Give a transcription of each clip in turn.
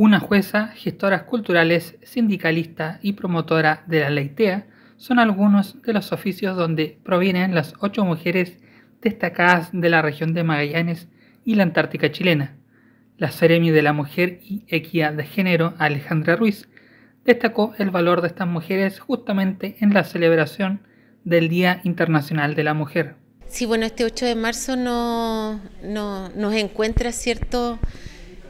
Una jueza, gestoras culturales, sindicalista y promotora de la leitea son algunos de los oficios donde provienen las ocho mujeres destacadas de la región de Magallanes y la Antártica chilena. La Seremi de la Mujer y Equidad de Género, Alejandra Ruiz, destacó el valor de estas mujeres justamente en la celebración del Día Internacional de la Mujer. Sí, bueno, este 8 de marzo no, no, nos encuentra cierto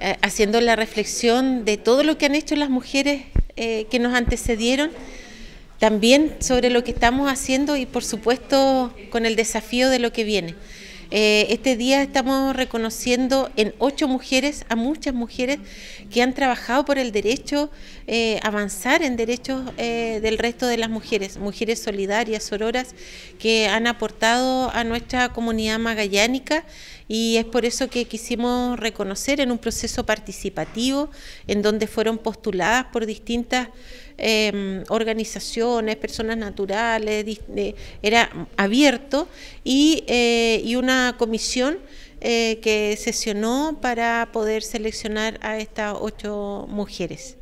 eh, haciendo la reflexión de todo lo que han hecho las mujeres eh, que nos antecedieron, también sobre lo que estamos haciendo y por supuesto con el desafío de lo que viene. Eh, este día estamos reconociendo en ocho mujeres, a muchas mujeres que han trabajado por el derecho, eh, avanzar en derechos eh, del resto de las mujeres, mujeres solidarias, sororas, que han aportado a nuestra comunidad magallánica y es por eso que quisimos reconocer en un proceso participativo en donde fueron postuladas por distintas Em, organizaciones, personas naturales, era abierto y, eh, una comisión eh, que sesionó para poder seleccionar a estas ocho mujeres.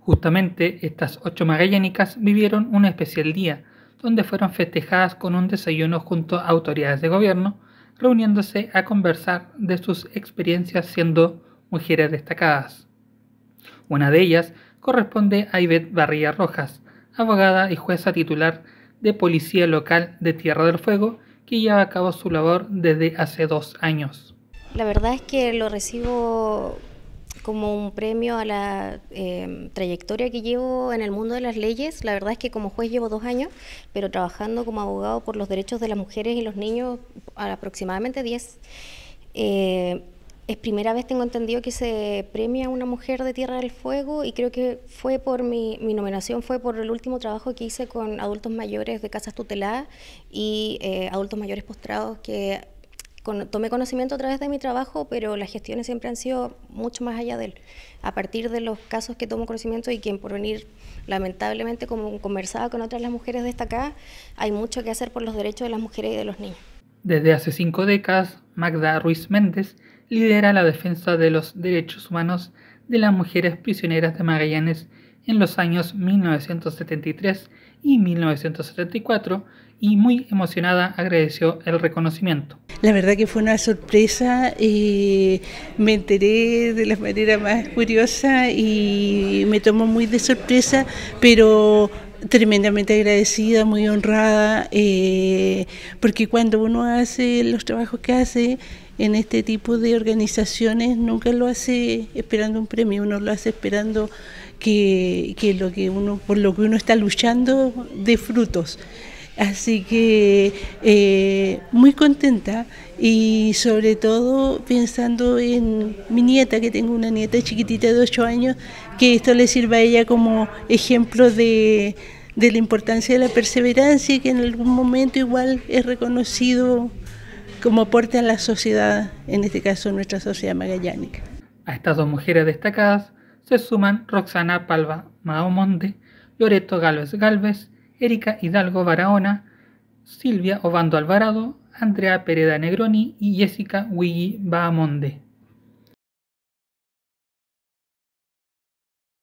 Justamente estas ocho magallánicas vivieron un especial día, donde fueron festejadas con un desayuno junto a autoridades de gobierno, reuniéndose a conversar de sus experiencias siendo mujeres destacadas. Una de ellas corresponde a Ivette Barría Rojas, abogada y jueza titular de Policía Local de Tierra del Fuego, que lleva a cabo su labor desde hace dos años. La verdad es que lo recibo como un premio a la em, trayectoria que llevo en el mundo de las leyes. La verdad es que como juez llevo dos años, pero trabajando como abogado por los derechos de las mujeres y los niños aproximadamente diez. Eh, es primera vez tengo entendido que se premia a una mujer de Tierra del Fuego y creo que fue por mi, nominación, fue por el último trabajo que hice con adultos mayores de casas tuteladas y eh, adultos mayores postrados que tomé conocimiento a través de mi trabajo, pero las gestiones siempre han sido mucho más allá de él. A partir de los casos que tomo conocimiento y quien por venir, lamentablemente, como conversaba con otras las mujeres destacadas hay mucho que hacer por los derechos de las mujeres y de los niños. Desde hace cinco décadas, Magda Ruiz Méndez lidera la defensa de los derechos humanos de las mujeres prisioneras de Magallanes en los años 1973 y 1974 y muy emocionada agradeció el reconocimiento. La verdad que fue una sorpresa, me enteré de la manera más curiosa y me tomó muy de sorpresa, pero tremendamente agradecida, muy honrada, eh, porque cuando uno hace los trabajos que hace, en este tipo de organizaciones nunca lo hace esperando un premio, uno lo hace esperando que, lo que uno, por lo que uno está luchando dé frutos. Así que eh, muy contenta y sobre todo pensando en mi nieta, que tengo una nieta chiquitita de 8 años, que esto le sirva a ella como ejemplo de, de la importancia de la perseverancia y que en algún momento igual es reconocido como aporte a la sociedad, en este caso nuestra sociedad magallánica. A estas dos mujeres destacadas se suman Roxana Palva Maomonde, Loreto Gálvez Galvez, Erika Hidalgo Barahona, Silvia Obando Alvarado, Andrea Pereda Negroni y Jessica Wiggy Bahamonde.